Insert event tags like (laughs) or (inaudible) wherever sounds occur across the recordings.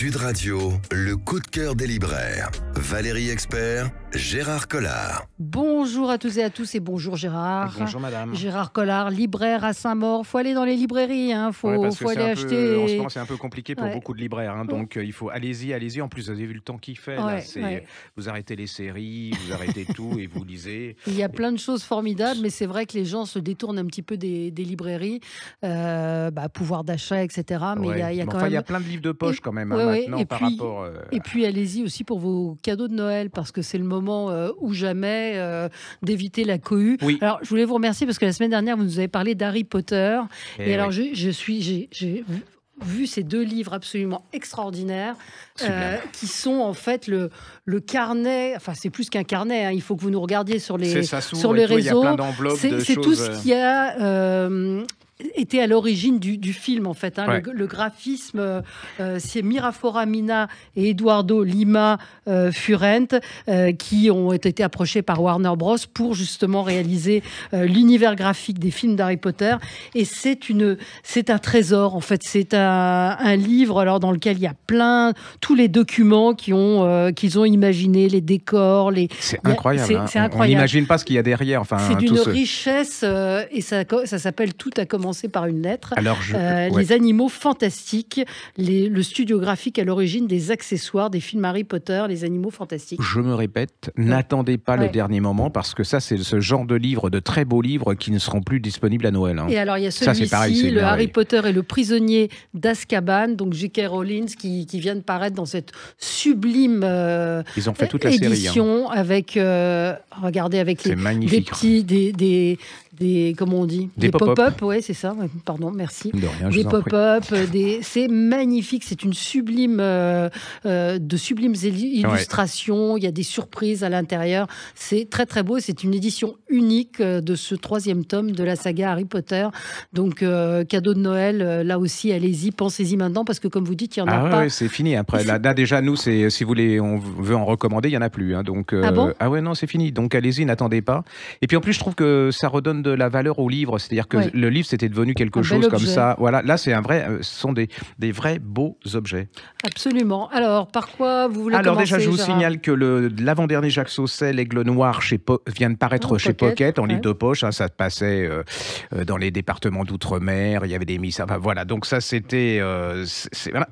Sud Radio, le coup de cœur des libraires. Valérie Expert, Gérard Collard. Bonjour à tous et à tous et bonjour Gérard. Bonjour madame. Gérard Collard, libraire à Saint-Maur. Faut aller dans les librairies, hein. faut, aller acheter. en ce moment, c'est un peu compliqué pour beaucoup de libraires, hein. donc euh, il faut allez-y, allez-y. En plus, vous avez vu le temps qu'il fait. vous arrêtez les séries, vous arrêtez (laughs) tout et vous lisez. Il y a plein de choses formidables, mais c'est vrai que les gens se détournent un petit peu des, librairies, euh, bah, pouvoir d'achat, etc. Mais il y a, quand même. Il a plein de livres de poche quand même hein, par rapport. Euh, et puis allez-y aussi pour vos cadeau de Noël parce que c'est le moment où euh, ou jamais euh, d'éviter la cohue. Alors, je voulais vous remercier parce que la semaine dernière, vous nous avez parlé d'Harry Potter. Eh Et, alors, je, suis. j'ai vu ces deux livres absolument extraordinaires euh, qui sont en fait le, le carnet, enfin c'est plus qu'un carnet, hein, il faut que vous nous regardiez sur les, sur les réseaux. C'est tout ce qu'il y a, était à l'origine du, film, en fait. Hein. le, graphisme, euh, euh, c'est Mirafora et Eduardo Lima euh, Furent qui ont été approchés par Warner Bros. pour justement réaliser l'univers graphique des films d'Harry Potter. Et c'est une, c'est un trésor, en fait. C'est un, livre, alors, dans lequel il y a plein, tous les documents qui ont, qu'ils ont imaginés, les décors, les. C'est incroyable. Hein. On n'imagine pas ce qu'il y a derrière. Enfin, c'est hein, d'une richesse et ça, ça s'appelle tout à commencer par une lettre. Alors euh, Les animaux fantastiques, le studio graphique à l'origine des accessoires des films Harry Potter, les animaux fantastiques. Je me répète, n'attendez pas le dernier moment parce que ça, c'est ce genre de livres, de très beaux livres qui ne seront plus disponibles à Noël. Hein. Et alors, il y a celui-ci, le Harry Potter et le prisonnier d'Azkaban, donc J.K. Rowling, qui, vient de paraître dans cette sublime euh, Ils ont fait toute la hein. édition série, avec, euh, regardez, avec les, des petits, des, des, des, comment on dit, des, pop-up, ouais, c'est ça. Pardon, merci. des pop-up, euh, des... c'est magnifique. C'est une sublime, euh, euh, de sublimes illustrations. Il y a des surprises à l'intérieur. C'est très très beau. C'est une édition unique de ce troisième tome de la saga Harry Potter. Donc cadeau de Noël. Là aussi, allez-y, pensez-y maintenant parce que comme vous dites, il y en a ah, pas. c'est fini. Après, là, déjà nous, c'est si vous voulez, on veut en recommander, il y en a plus. Hein, donc ah, ah, ouais non, c'est fini. Donc allez-y, n'attendez pas. Et puis en plus, je trouve que ça redonne de la valeur au livre. C'est-à-dire que le livre, c'était devenu quelque chose comme ça. Voilà, là, c'est un vrai, euh, ce sont des, des vrais beaux objets. Absolument. Alors, par quoi vous voulez Alors, déjà, je vous signale que l'avant-dernier Jacques Sausset, L'Aigle Noir, chez vient de paraître oh, chez Pocket, en livre de poche. Hein, ça passait euh, euh, dans les départements d'outre-mer. Il y avait des mises. Enfin, voilà. Donc, ça, c'était.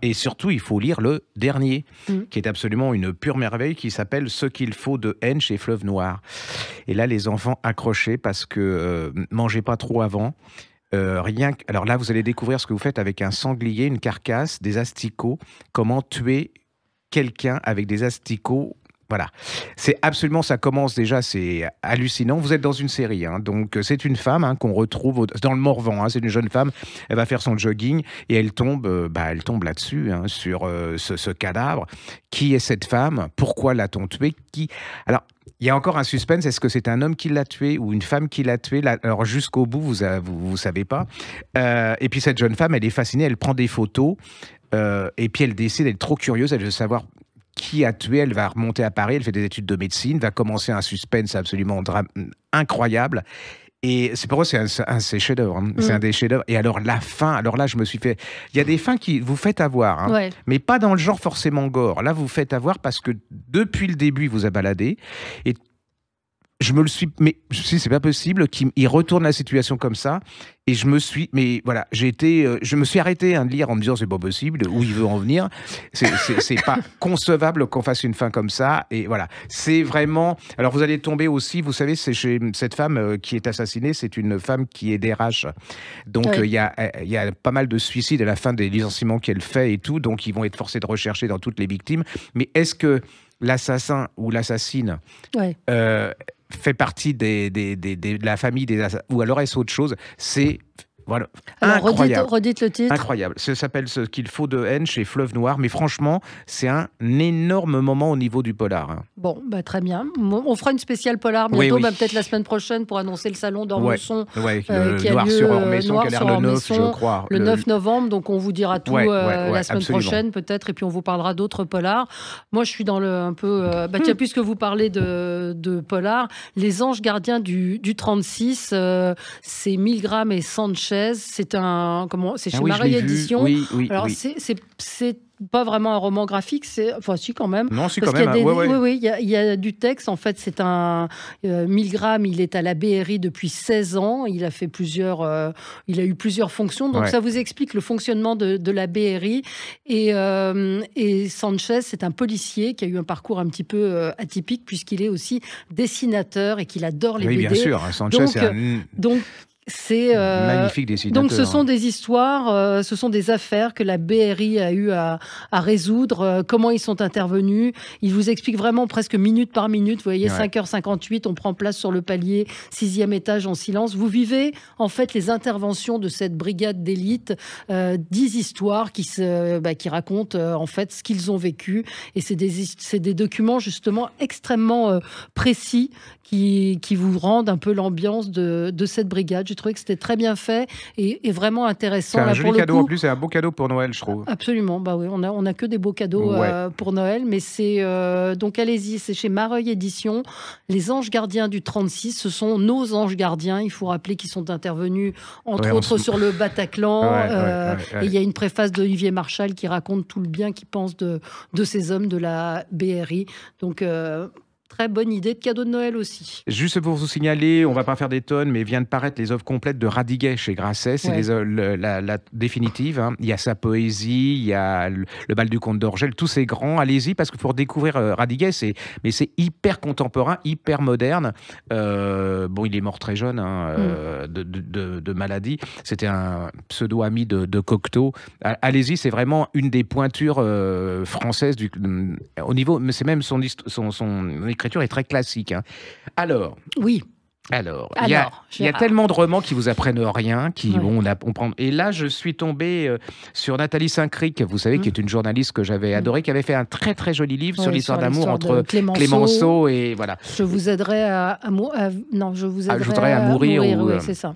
et surtout, il faut lire le dernier, mm. qui est absolument une pure merveille, qui s'appelle Ce qu'il faut de haine chez Fleuve Noir. Et là, les enfants accrochés parce que euh, mangez pas trop avant. Euh, rien Alors là, vous allez découvrir ce que vous faites avec un sanglier, une carcasse, des asticots. Comment tuer quelqu'un avec des asticots voilà. C'est absolument, ça commence déjà, c'est hallucinant. Vous êtes dans une série, hein. donc euh, c'est une femme hein, qu'on retrouve dans le Morvan. Hein. c'est une jeune femme, elle va faire son jogging et elle tombe, euh, bah, elle tombe là-dessus, sur euh, ce, cadavre. Qui est cette femme Pourquoi l'a-t-on tuée Qui Alors, il y a encore un suspense. Est-ce que c'est un homme qui l'a tuée ou une femme qui l'a tuée Alors jusqu'au bout, vous ne vous, savez pas. et puis cette jeune femme, elle est fascinée, elle prend des photos. et puis elle décide, elle est trop curieuse, elle veut savoir qui a tué, va remonter à Paris, elle fait des études de médecine, va commencer un suspense absolument incroyable. Et c'est pour moi, c'est un, un chef-d'œuvre. Hein. C'est mm. un des chefs-d'œuvre. Et alors, la fin, alors là, je me suis fait. Il y a des fins qui vous faites avoir, hein. mais pas dans le genre forcément gore. Là, vous faites avoir parce que depuis le début, il vous a baladé. Et je me le suis, mais je suis, c'est pas possible qu'il retourne la situation comme ça. Et je me suis, mais voilà, j'ai été, euh, je me suis arrêté hein, de lire en me disant c'est pas possible, où il veut en venir. C'est pas (laughs) concevable qu'on fasse une fin comme ça. Et voilà, c'est vraiment. Alors vous allez tomber aussi, vous savez, c'est chez cette femme euh, qui est assassinée, c'est une femme qui est DRH. Donc euh, il y, a, y a pas mal de suicides à la fin des licenciements qu'elle fait et tout. Donc ils vont être forcés de rechercher dans toutes les victimes. Mais est-ce que l'assassin ou l'assassine fait partie des, des, des, de la famille des ou alors est-ce autre chose C'est voilà. Incroyable. Redites, le titre. Incroyable. Ça s'appelle Ce qu'il faut de haine chez Fleuve Noir. Mais franchement, c'est un énorme moment au niveau du polar. Hein. Bon, bah, très bien. On fera une spéciale polar bientôt, bah, peut-être la semaine prochaine pour annoncer le salon d'Ormesson. Euh, qui a noir lieu, sur euh, le 9, je crois. Le, 9 novembre. Donc, on vous dira tout euh, la semaine prochaine, peut-être. Et puis, on vous parlera d'autres polars. Moi, je suis dans le un peu. Bah, tiens, hmm. puisque vous parlez de, de polar, Les Anges Gardiens du, du 36, c'est 1000 grammes et Sanchez c'est un comment C'est ah chez Édition. Alors c'est pas vraiment un roman graphique, c'est enfin si quand même. Non, si Oui, oui, il y, a, du texte. En fait, c'est un euh, 1000 grammes. Il est à la BRI depuis 16 ans. Il a fait plusieurs, euh, il a eu plusieurs fonctions. Donc ça vous explique le fonctionnement de, de la BRI. Et, euh, et Sanchez, c'est un policier qui a eu un parcours un petit peu euh, atypique puisqu'il est aussi dessinateur et qu'il adore les oui, BD. bien sûr. Hein. Sanchez, donc, donc c'est euh, Donc ce sont des histoires, euh, ce sont des affaires que la BRI a eu à, résoudre, euh, comment ils sont intervenus. ils vous expliquent vraiment presque minute par minute, vous voyez, 5h58, on prend place sur le palier, sixième étage en silence. Vous vivez en fait les interventions de cette brigade d'élite, euh, dix histoires qui, se, bah, qui racontent en fait ce qu'ils ont vécu. Et c'est des, c'est des documents justement extrêmement précis qui, qui vous rendent un peu l'ambiance de, de cette brigade j'ai que c'était très bien fait et, vraiment intéressant. C'est un joli cadeau en plus, c'est un beau cadeau pour Noël, je trouve. Absolument, bah oui, on a, on a que des beaux cadeaux euh, pour Noël, mais c'est euh, donc allez-y, c'est chez Mareuil Édition. Les Anges Gardiens du 36, ce sont nos Anges Gardiens. Il faut rappeler qu'ils sont intervenus entre autres sur le Bataclan. Euh, et il y a une préface d'Olivier Marchal qui raconte tout le bien qu'il pense de, de ces hommes de la BRI. Donc très bonne idée de cadeau de Noël aussi. Juste pour vous signaler, on va pas faire des tonnes, mais vient de paraître les œuvres complètes de Radiguet chez Grasset. C'est euh, la, définitive. Hein. Il y a sa poésie, il y a le, bal du comte d'Orgel, tous ces grands. Allez-y, parce que pour découvrir euh, Radiguet, c'est, mais c'est hyper contemporain, hyper moderne. Euh, bon, il est mort très jeune hein, mm. de, maladie. C'était un pseudo-ami de, Cocteau. Allez-y, c'est vraiment une des pointures françaises du, au niveau, mais c'est même son, son, l'écriture est très classique. Hein. Alors. Oui. Alors, il y, a tellement de romans qui vous apprennent rien, qui on, Et là, je suis tombé euh, sur Nathalie Saint-Cric, vous savez, qui mm. est une journaliste que j'avais mm. adorée, qui avait fait un très très joli livre sur l'histoire d'amour entre Clémenceau, et voilà. Je vous aiderai à, non, je vous ah, aiderai à, mourir, oui, euh, c'est ça.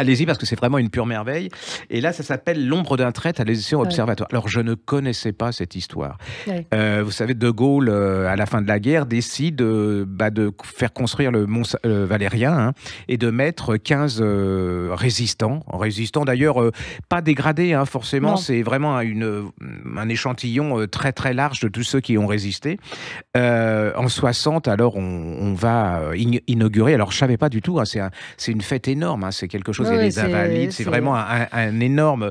Allez-y parce que c'est vraiment une pure merveille. Et là, ça s'appelle L'ombre d'un traître à l'édition Observatoire. Alors, je ne connaissais pas cette histoire. Euh, vous savez, De Gaulle, euh, à la fin de la guerre, décide de bah, faire construire le Mont euh, Valérien hein, et de mettre 15 résistants. Résistants d'ailleurs, pas dégradés hein, forcément, c'est vraiment un échantillon très très large de tous ceux qui ont résisté. en 60, alors, on, va inaugurer, alors je ne savais pas du tout, hein. c'est une fête énorme, c'est quelque chose c'est vraiment un, énorme.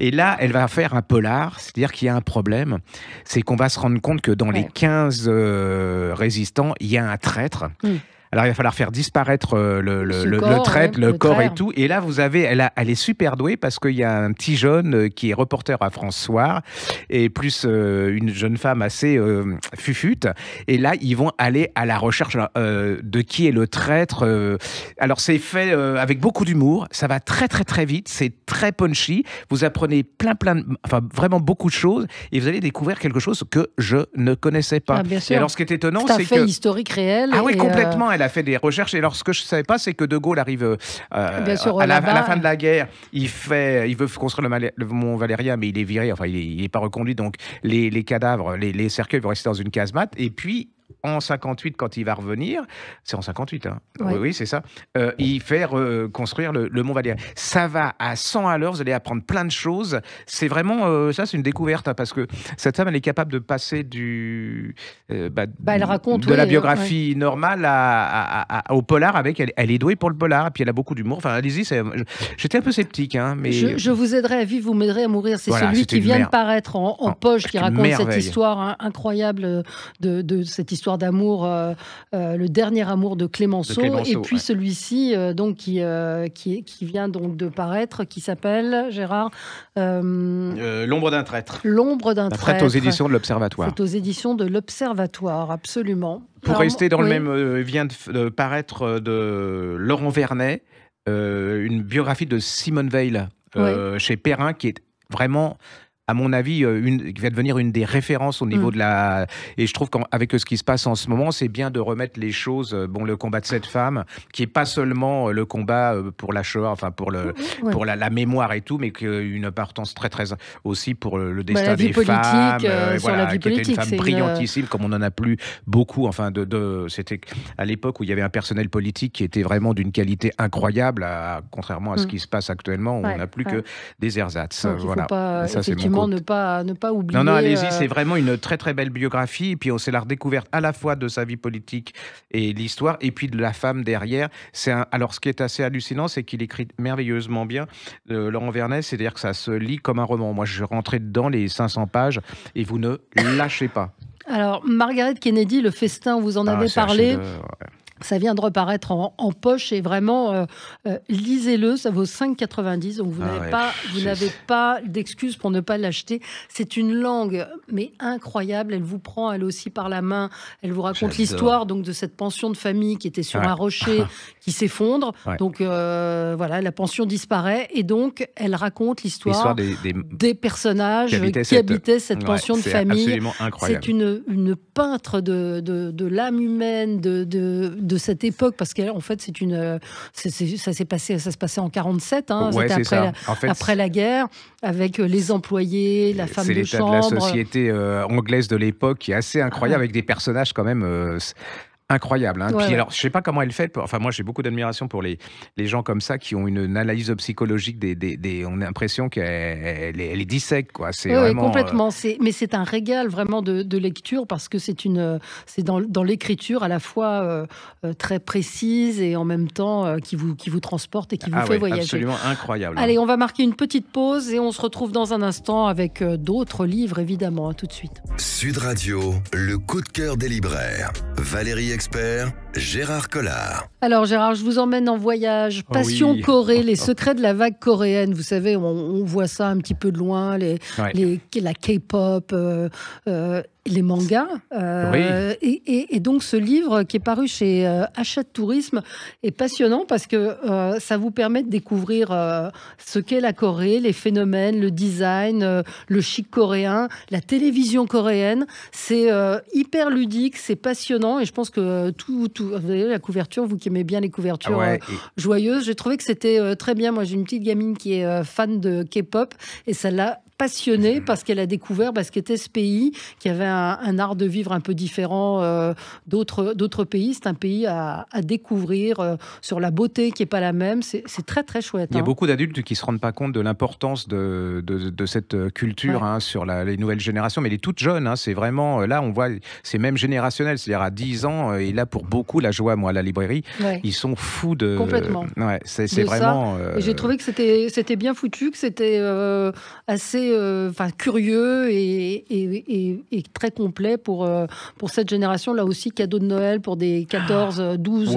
Et là, elle va faire un polar, c'est-à-dire qu'il y a un problème. C'est qu'on va se rendre compte que dans les 15 euh, résistants, il y a un traître. Mm. Alors il va falloir faire disparaître euh, le, traître, le, corps, corps et tout. Et là, vous avez, elle, a, est super douée parce qu'il y a un petit jeune euh, qui est reporter à François et plus euh, une jeune femme assez fufute. Et là, ils vont aller à la recherche de qui est le traître. Alors c'est fait avec beaucoup d'humour. Ça va très très très vite. C'est très punchy. Vous apprenez plein plein, de, enfin vraiment beaucoup de choses et vous allez découvrir quelque chose que je ne connaissais pas. Ah, bien sûr. alors ce qui est étonnant, c'est que C'est fait historique réel. Ah oui, complètement a fait des recherches. Et lorsque je ne savais pas, c'est que De Gaulle arrive euh, à, la, fin de la guerre. Il, fait, il veut construire le, Mont Valérien, mais il est viré, enfin, il n'est pas reconduit. Donc, les, cadavres, les, les cercueils vont rester dans une casemate. Et puis, en 58 quand il va revenir, c'est en 58, hein. oui, c'est ça, euh, il fait reconstruire le, Mont Valérien. Ça va à 100 à l'heure, vous allez apprendre plein de choses. C'est vraiment, euh, ça c'est une découverte, hein, parce que cette femme, elle est capable de passer du, euh, bah, bah, de la biographie normale à, au polar avec, elle, elle, est douée pour le polar, et puis elle a beaucoup d'humour. Enfin, allez j'étais un peu sceptique. Hein, mais... Je, vous aiderai à vivre, vous m'aiderez à mourir. C'est celui qui vient de paraître en, oh, poche, qui raconte cette histoire incroyable de, de cette histoire histoire d'amour, euh, euh, le dernier amour de Clémenceau, et puis celui-ci, euh, donc qui, qui, qui, vient donc de paraître, qui s'appelle Gérard L'ombre d'un traître. L'ombre d'un traître. aux éditions de l'Observatoire. aux éditions de l'Observatoire, absolument. Pour rester dans le même, vient de, paraître de Laurent Vernet. une biographie de Simone Veil chez Perrin qui est vraiment à mon avis, euh, une, qui va devenir une des références au niveau mm. de la. Et je trouve qu'avec euh, ce qui se passe en ce moment, c'est bien de remettre les choses. Euh, bon, le combat de cette femme, qui est pas seulement le combat pour la Shoah, enfin pour le mm, pour la, mémoire et tout, mais une partance très très aussi pour le bah, destin des femmes. voilà, qui était une femme brillantissime, comme on en a plus beaucoup. Enfin, de, de c'était à l'époque où il y avait un personnel politique qui était vraiment d'une qualité incroyable, contrairement à ce mm. qui se passe actuellement, où on n'a plus que des ersatz. voilà. ça, c'est mon ne pas, ne pas oublier. Non, non, allez-y, euh, c'est vraiment une très très belle biographie. Et puis c'est la redécouverte à la fois de sa vie politique et l'histoire, et puis de la femme derrière. C'est Alors ce qui est assez hallucinant, c'est qu'il écrit merveilleusement bien euh, Laurent Vernet, c'est-à-dire que ça se lit comme un roman. Moi, je rentrais dedans les 500 pages et vous ne lâchez pas. Alors, Margaret Kennedy, le festin, vous en ah, avez parlé. Ça vient de reparaître en, poche et vraiment, euh, euh, lisez-le, ça vaut 5,90. Donc vous ah n'avez pas, d'excuse pour ne pas l'acheter. C'est une langue, mais incroyable. Elle vous prend, elle aussi, par la main. Elle vous raconte l'histoire donc de cette pension de famille qui était sur un rocher, (laughs) qui s'effondre. Donc euh, voilà, la pension disparaît et donc elle raconte l'histoire des, personnages qui habitaient, cette... pension de famille. C'est une, une peintre de, de, de l'âme humaine, de, de de cette époque parce en fait c'est une ça s'est passé ça se passait en 47 hein, après, la, guerre avec euh, les employés la femme de chambre c'est l'état de la société euh, anglaise de l'époque qui est assez incroyable ah. avec des personnages quand même euh, incroyable. Hein. ne Puis alors, je sais pas comment elle fait. Enfin, moi, j'ai beaucoup d'admiration pour les, les gens comme ça qui ont une, analyse psychologique des, des, des on a l'impression qu'elle les dissèque, quoi. C'est complètement. Euh, c'est mais c'est un régal vraiment de, lecture parce que c'est une, c'est dans, dans l'écriture à la fois euh, euh, très précise et en même temps qui vous qui vous transporte et qui vous ah fait voyager. Absolument incroyable. Hein. Allez, on va marquer une petite pause et on se retrouve dans un instant avec d'autres livres évidemment. À tout de suite. Sud Radio, le coup de cœur des libraires. Valérie expert, Gérard Collard. Alors Gérard, je vous emmène en voyage. Ah passion Corée, (laughs) les secrets de la vague coréenne. Vous savez, on, voit ça un petit peu de loin, la K-pop. Euh, euh, les mangas. Euh, et, donc ce livre qui est paru chez euh, Achat Tourisme est passionnant parce que euh, ça vous permet de découvrir ce qu'est la Corée, les phénomènes, le design, le chic coréen, la télévision coréenne. C'est hyper ludique, c'est passionnant et je pense que tout, tout, vous la couverture, vous qui aimez bien les couvertures ah joyeuses, j'ai trouvé que c'était très bien. Moi j'ai une petite gamine qui est fan de K-pop et celle-là passionnée parce qu'elle a découvert parce ce qu'était ce pays, qui avait un, art de vivre un peu différent euh, d'autres, pays. C'est un pays à, découvrir euh, sur la beauté qui n'est pas la même. C'est, très très chouette. Il y a hein. beaucoup d'adultes qui ne se rendent pas compte de l'importance de, cette euh, culture hein, sur les nouvelles générations, mais les toutes jeunes hein, c'est vraiment, là on voit, c'est même générationnel, c'est-à-dire à 10 ans, et là pour beaucoup, la joie, moi, à la librairie, ils sont fous de... Complètement. c'est, vraiment... j'ai trouvé que c'était, c'était bien foutu, que c'était assez euh, enfin, curieux et, très complet pour, euh, pour cette génération. Là aussi, cadeau de Noël pour des 14, 12,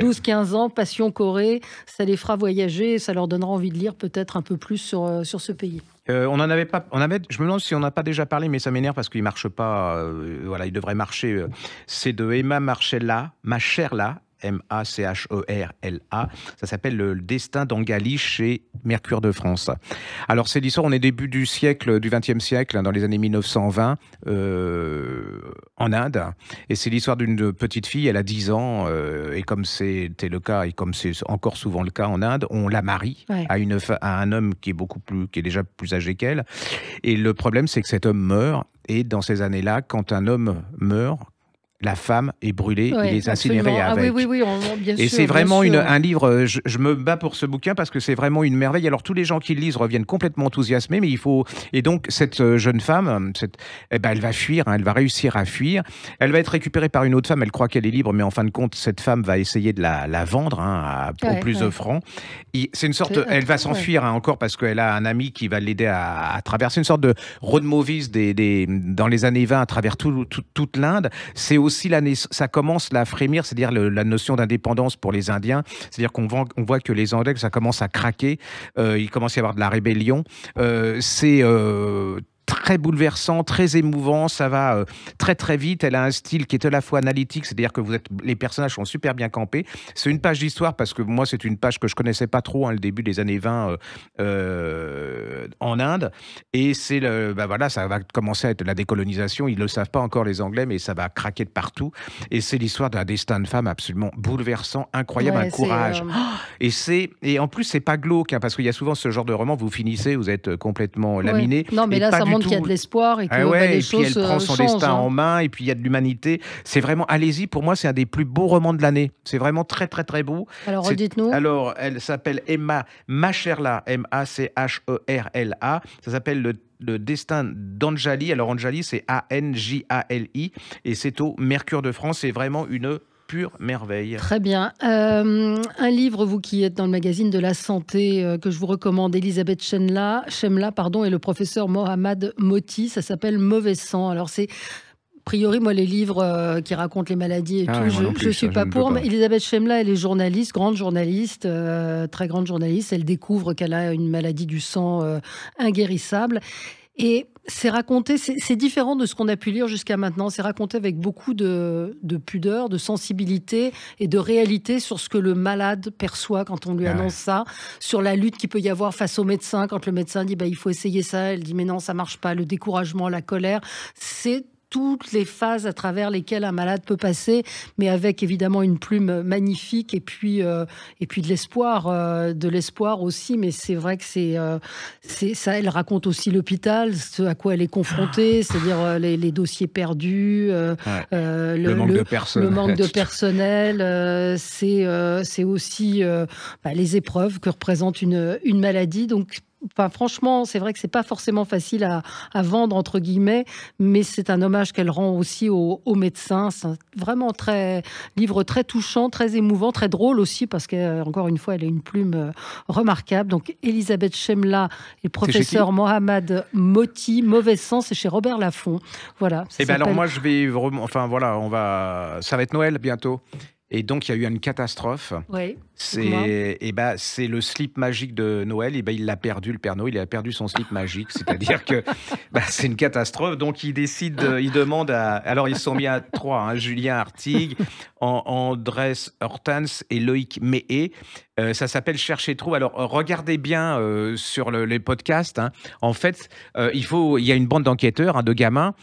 12 15 ans, passion Corée. Ça les fera voyager et ça leur donnera envie de lire peut-être un peu plus sur, euh, sur ce pays. on en avait pas. On avait, je me demande si on n'a pas déjà parlé, mais ça m'énerve parce qu'il marche pas. voilà, il devrait marcher. c'est de Emma Marchella, « Ma chère là ». M-A-C-H-E-R-L-A. E Ça s'appelle Le destin d'Angali chez Mercure de France. Alors, c'est l'histoire, on est début du siècle, du 20e siècle, hein, dans les années 1920, euh, en Inde. Et c'est l'histoire d'une petite fille, elle a 10 ans, euh, et comme c'était le cas, et comme c'est encore souvent le cas en Inde, on la marie à, une, à un homme qui est beaucoup plus, qui est déjà plus âgé qu'elle. Et le problème, c'est que cet homme meurt. Et dans ces années-là, quand un homme meurt, la femme est brûlée, il est incinérée ah avec. oui, oui, oui, et c'est vraiment une, un livre, euh, je, me bats pour ce bouquin parce que c'est vraiment une merveille. Alors tous les gens qui le lisent reviennent complètement enthousiasmés, mais il faut... Et donc cette euh, jeune femme, eh ben, elle va fuir, hein, elle va réussir à fuir. Elle va être récupérée par une autre femme, elle croit qu'elle est libre, mais en fin de compte, cette femme va essayer de la, vendre hein, au plus de francs. C'est une sorte... Elle va s'enfuir hein, encore parce qu'elle a un ami qui va l'aider à, traverser une sorte de road movies des, dans les années 20 à travers toute l'Inde. C'est aussi ça commence à frémir, c'est-à-dire la notion d'indépendance pour les Indiens. C'est-à-dire qu'on voit, on voit que les Anglais, ça commence à craquer. Euh, il commence à y avoir de la rébellion. Euh, c'est euh, très bouleversant, très émouvant, ça va euh, très très vite, elle a un style qui est à la fois analytique, c'est-à-dire que vous êtes, les personnages sont super bien campés. C'est une page d'histoire parce que moi c'est une page que je connaissais pas trop, hein, le début des années 20 euh, euh, en Inde, et c'est le, bah voilà, ça va commencer à être la décolonisation, ils le savent pas encore les Anglais, mais ça va craquer de partout, et c'est l'histoire d'un destin de femme absolument bouleversant, incroyable, un courage. Oh, et c'est et en plus c'est pas glauque, hein, parce qu'il y a souvent ce genre de roman, vous finissez, vous êtes complètement laminé. Non mais qu'il y a de l'espoir et eh que bah, les et choses puis elle prend euh, son destin hein. en main et puis il y a de l'humanité. C'est vraiment, allez-y, pour moi, c'est un des plus beaux romans de l'année. C'est vraiment très, très, très beau. Alors, dites nous Alors, elle s'appelle Emma Macherla, M-A-C-H-E-R-L-A. E Ça s'appelle Le le destin d'Anjali. Alors Anjali, c'est A-N-J-A-L-I, et c'est au Mercure de France. C'est vraiment une pure merveille. Très bien. Euh, un livre, vous qui êtes dans le magazine de la santé, euh, que je vous recommande, Elisabeth Chemla, Chemla pardon, et le professeur Mohamed Moti, ça s'appelle Mauvais sang. Alors c'est a priori, moi, les livres euh, qui racontent les maladies et ah, tout, je ne suis pas pour. Mais Elisabeth Chemla, elle est journaliste, grande journaliste, très grande journaliste. Elle découvre qu'elle a une maladie du sang inguérissable. Et c'est raconté, c'est différent de ce qu'on a pu lire jusqu'à maintenant. C'est raconté avec beaucoup de, pudeur, de sensibilité et de réalité sur ce que le malade perçoit quand on lui ah annonce ça, sur la lutte qu'il peut y avoir face au médecin. Quand le médecin dit bah, il faut essayer ça, elle dit mais non, ça marche pas, le découragement, la colère. C'est toutes les phases à travers lesquelles un malade peut passer, mais avec évidemment une plume magnifique et puis euh, et puis de l'espoir, euh, de l'espoir aussi. Mais c'est vrai que c'est euh, c'est ça. Elle raconte aussi l'hôpital, ce à quoi elle est confrontée, ah. c'est-à-dire les, dossiers perdus, le, manque de (laughs) personnel. c'est c'est aussi bah, les épreuves que représente une une maladie. Donc franchement, c'est vrai que c'est pas forcément facile à, vendre entre guillemets, mais c'est un hommage qu'elle rend aussi aux, médecins. C'est vraiment très livre très touchant, très émouvant, très drôle aussi parce qu'encore euh, une fois, elle a une plume euh, remarquable. Donc, Elisabeth Chemla et professeur Mohamed Moti, mauvais sens, c'est chez Robert Laffont. Voilà. Et eh bien alors moi, je vais, enfin voilà, on va, ça va être Noël bientôt. Et donc, il y a eu une catastrophe. Oui. C'est bah, c'est le slip magique de Noël. Et ben il l'a perdu, le Père Noël. Il a perdu son slip magique. C'est-à-dire que (laughs) bah, c'est une catastrophe. Donc, il décide, euh, il demande à. Alors, ils sont mis à trois hein, Julien Artigue, Andrés Hortens et Loïc Mehe. Euh, ça s'appelle Chercher Trouve. Alors, euh, regardez bien euh, sur les podcasts. Hein. En fait, il, faut, il y a une bande d'enquêteurs, hein, de gamins.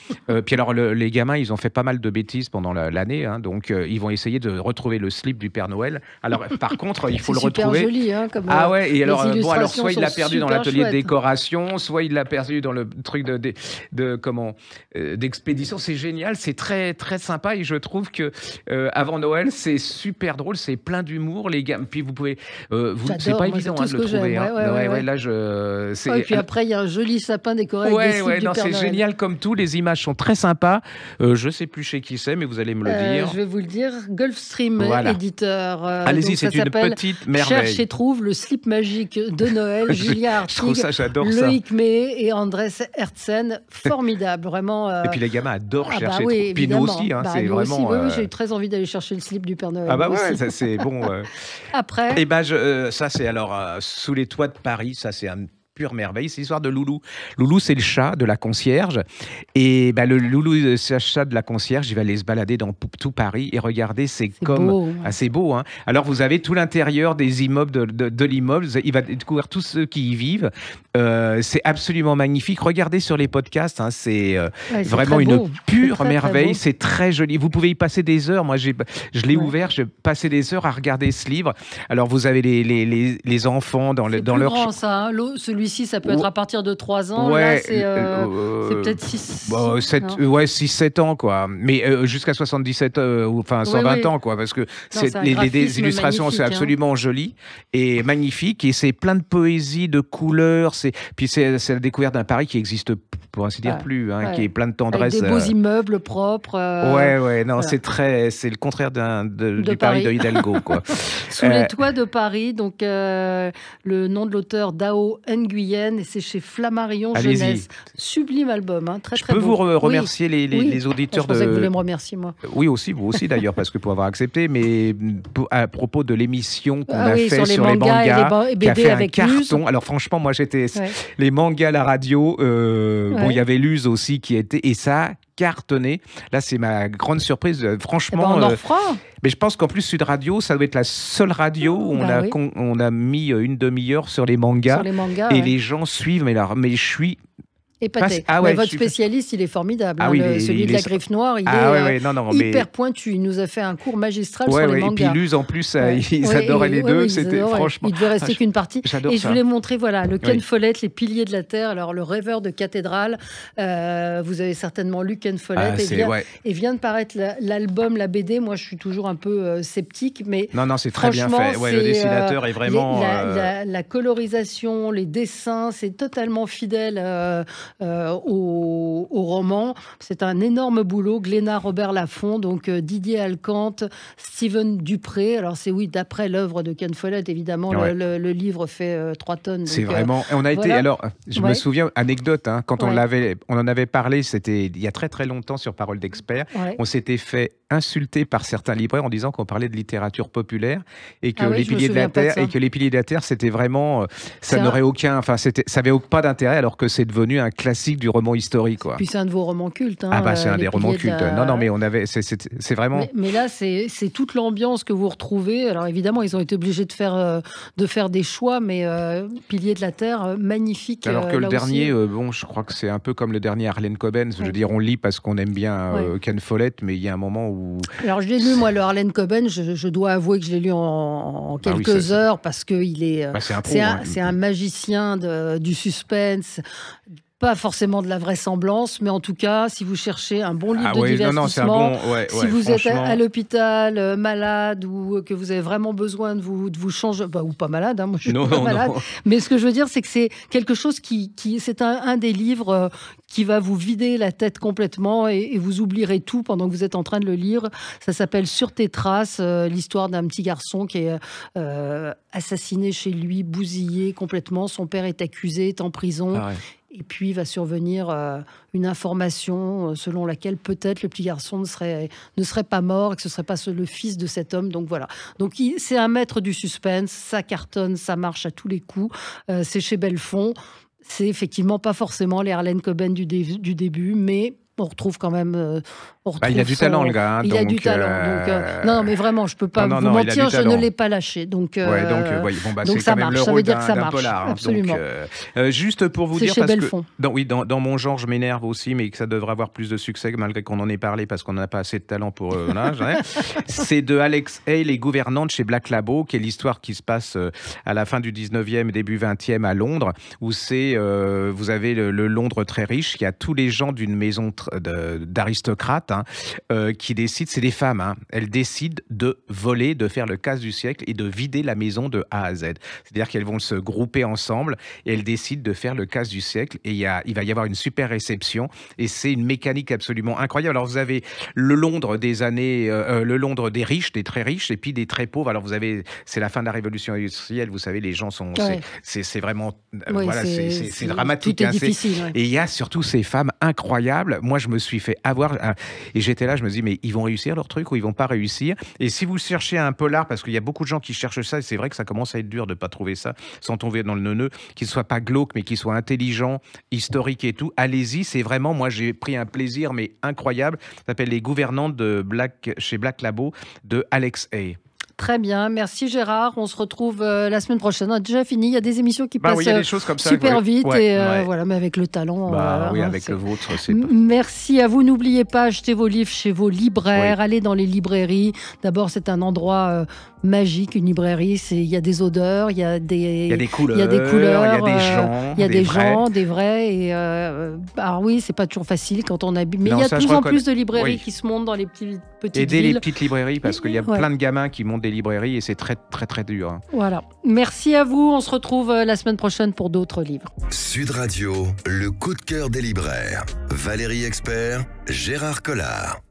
puis alors, les gamins, ils ont fait pas mal de bêtises pendant l'année. Hein. donc, ils vont essayer de retrouver le slip du Père Noël. Alors, par contre, il faut le super retrouver. joli, Ah ouais, et alors, soit il l'a perdu dans l'atelier de décoration, soit il l'a perdu dans le truc de, de, comment d'expédition. C'est génial, c'est très, très sympa. Et je trouve que avant Noël, c'est super drôle, c'est plein d'humour. Les gamins, puis vous pouvez euh, c'est pas évident à hein, de le trouver. Hein. là, je, euh, et puis après, il y a un joli sapin décoré C'est génial comme tout. Les images sont très sympas. Euh, je sais plus chez qui c'est, mais vous allez me le dire. je vais vous le dire. Gulfstream, éditeur. Allez-y, c'est une petite merveille. Cherche et trouve le slip magique de Noël. (laughs) Julia Artig, Loïc May et Andrés Hertzen. Formidable, vraiment. Et puis les gamins adorent ah bah chercher. Et puis nous aussi, hein, bah, c'est vraiment. J'ai eu très envie d'aller chercher le slip du Père Noël. Ah bah ouais, ça c'est bon. (laughs) Après. Eh ben, bah, euh, ça c'est alors euh, sous les toits de Paris, ça c'est un pure merveille. C'est l'histoire de Loulou. Loulou, c'est le chat de la concierge. Et ben le Loulou, euh, c'est chat de la concierge. Il va aller se balader dans tout Paris et regardez, c'est comme assez beau. Ah, hein. Alors, vous avez tout l'intérieur des immeubles de, l'immeuble. Il va découvrir tous ceux qui y vivent. Euh, c'est absolument magnifique. Regardez sur les podcasts. Hein, euh, c'est vraiment une pure merveille. C'est très joli. Vous pouvez y passer des heures. Moi, je l'ai ouvert. J'ai passé des heures à regarder ce livre. Alors, vous avez les, les, enfants dans, le, dans leur... C'est grand, ça. Hein. celui ici, ça peut être à partir de 3 ans. Ouais, Là, c'est euh, euh, euh, peut-être 6. Bon, 7, ouais, 6, 7 ans, quoi. Mais jusqu'à 77, enfin 120 ans, quoi. Parce que les, illustrations, c'est hein. absolument joli et magnifique. Et c'est plein de poésie, de couleurs. Puis c'est la découverte d'un Paris qui existe, pour ainsi dire, plus, hein, qui est plein de tendresse. Avec des beaux immeubles propres. ouais, ouais, non, c'est très. C'est le contraire de, du Paris. de Hidalgo, quoi. (laughs) Sous les toits de Paris, donc le nom de l'auteur Dao Ng Guyenne et c'est chez Flammarion Jeunesse. Sublime album, hein, très je Je peux vous remercier les, auditeurs. Ah, je pensais de... que vous voulez me remercier, moi. Oui, aussi, vous aussi d'ailleurs, parce que pour avoir accepté, mais à propos de l'émission qu'on ah a fait sur, les mangas, qui a fait avec un carton. Alors franchement, moi j'étais les mangas, à la radio. Euh, Bon, il y avait Luz aussi qui était et ça, cartonné. Là, c'est ma grande surprise. Euh, franchement. Eh ben, euh, mais je pense qu'en plus, Sud Radio, ça doit être la seule radio où bah on, a, on, a mis euh, une demi-heure sur les mangas. et les gens suivent. Mais, mais je suis Épaté. Ah, ah votre spécialiste, il est formidable. Ah hein, celui de la griffe noire, il ah est euh, hyper pointu. Il nous a fait un cours magistral sur les mangas. Et puis en plus, euh, ils adoraient les deux. C'était franchement. Il devait rester qu'une partie. Et je voulais montrer, voilà, le Ken Follett, les piliers de la terre. Alors le rêveur de cathédrale. Euh, vous avez certainement lu Ken Follett. Et vient, de paraître l'album, la BD. Moi, je suis toujours un peu sceptique, mais non, non, c'est très bien fait. le dessinateur est vraiment. La colorisation, les dessins, c'est totalement fidèle euh, au, roman. C'est un énorme boulot. Glénat Robert Laffont, donc euh, Didier Alcante, Steven Dupré. Alors c'est oui, d'après l'œuvre de Ken Follett, évidemment, le, livre fait 3 euh, tonnes. C'est vraiment. on a été. Alors, je me souviens, anecdote, hein, quand on l'avait, on en avait parlé, c'était il y a très très longtemps sur Parole d'expert. On s'était fait insulter par certains libraires en disant qu'on parlait de littérature populaire et que ah les piliers de la terre et que les piliers de terre c'était vraiment ça n'aurait aucun enfin c'était ça avait pas d'intérêt alors que c'est devenu un, classique du roman historique. Quoi. Puis c'est un de vos romans cultes. Hein, ah bah c'est un euh, des romans cultes. Non, non, mais on avait, c'est vraiment... Mais, là, c'est toute l'ambiance que vous retrouvez. Alors évidemment, ils ont été obligés de faire, euh, de faire des choix, mais euh, Piliers Pilier de la Terre, magnifique. Alors que le dernier, bon, je crois que c'est un peu comme le dernier Arlene Coben. Je veux dire, on lit parce qu'on aime bien Ken Follett, mais il y a un moment où... Alors je l'ai lu, moi, le Arlene Coben, je, dois avouer que je l'ai lu en, ah quelques heures parce qu'il est... Bah, c'est un, hein, magicien du suspense, pas forcément de la vraisemblance, mais en tout cas, si vous cherchez un bon livre ah de divertissement, si vous êtes à, l'hôpital euh, malade ou euh, que vous avez vraiment besoin de vous, de vous changer, bah, ou pas malade, hein, moi je suis pas malade, mais ce que je veux dire, c'est que c'est quelque chose qui, qui c'est un, des livres euh, qui va vous vider la tête complètement et, vous oublierez tout pendant que vous êtes en train de le lire. Ça s'appelle Sur tes traces, l'histoire d'un petit garçon qui est assassiné chez lui, bousillé complètement. Son père est accusé, est en prison. Ah et puis va survenir euh, une information euh, selon laquelle peut-être le petit garçon ne serait, ne serait pas mort et que ce ne serait pas le fils de cet homme. Donc voilà. Donc c'est un maître du suspense, ça cartonne, ça marche à tous les coups. Euh, c'est chez Belfond. C'est effectivement pas forcément les Harlan Coben du, du début, mais on retrouve quand même bah, il a du talent, le gars. Hein, il y a du talent. Euh, euh, non, mais vraiment, je peux pas vous mentir, je ne l'ai pas lâché. Donc, euh, bah, ça marche. ça dire que ça marche. Hein, juste pour vous dire, parce que dans, oui, dans, mon genre, je m'énerve aussi, mais que ça devrait avoir plus de succès malgré qu'on en ait parlé parce qu'on n'a pas assez de talent pour l'âge. (laughs) C'est de Alex Hale les gouvernante chez Black Labo, qui est l'histoire qui se passe à la fin du 19e, début 20e à Londres, où c'est vous avez le, le Londres très riche, qui a tous les gens d'une maison d'aristocrates Hein, euh, qui décident, c'est des femmes, hein. elles décident de voler, de faire le casse du siècle et de vider la maison de A à Z. C'est-à-dire qu'elles vont se grouper ensemble et elles décident de faire le casse du siècle et il va y avoir une super réception et c'est une mécanique absolument incroyable. Alors vous avez le Londres des années, euh, euh, le Londres des riches, des très riches et puis des très pauvres. Alors vous avez, c'est la fin de la révolution industrielle, vous savez, les gens sont, c'est vraiment, voilà, c'est dramatique. Tout est hein, difficile, Et il y a surtout ces femmes incroyables. Moi, je me suis fait avoir. Et j'étais là, je me dis, mais ils vont réussir leur truc ou ils vont pas réussir Et si vous cherchez un peu polar, parce qu'il y a beaucoup de gens qui cherchent ça, et c'est vrai que ça commence à être dur de pas trouver ça sans tomber dans le neuneu, qu'il soit pas glauque, mais qu'il soit intelligent, historique et tout, allez-y. C'est vraiment, moi, j'ai pris un plaisir, mais incroyable. Ça s'appelle Les gouvernantes de chez Black Labo de Alex Hay. Très bien, merci Gérard. On se retrouve la semaine prochaine. On a déjà fini. Il y a des émissions qui passent choses comme super vite et voilà, mais avec le talent. oui, avec le vôtre. Merci à vous. N'oubliez pas achetez vos livres chez vos libraires. Allez dans les librairies. D'abord, c'est un endroit magique, une librairie. C'est il y a des odeurs, il y a des, il y a des couleurs, il y a des gens, il y a des, gens, vrais. Et ah oui, c'est pas toujours facile quand on habite. Mais il y a de plus en plus de librairies qui se montent dans les petites petites Aider les petites librairies parce qu'il y a plein de gamins qui montent des librairies et c'est très très très dur. Hein. Voilà. Merci à vous. On se retrouve euh, la semaine prochaine pour d'autres livres. Sud Radio, le coup de cœur des libraires. Valérie Expert, Gérard Collard.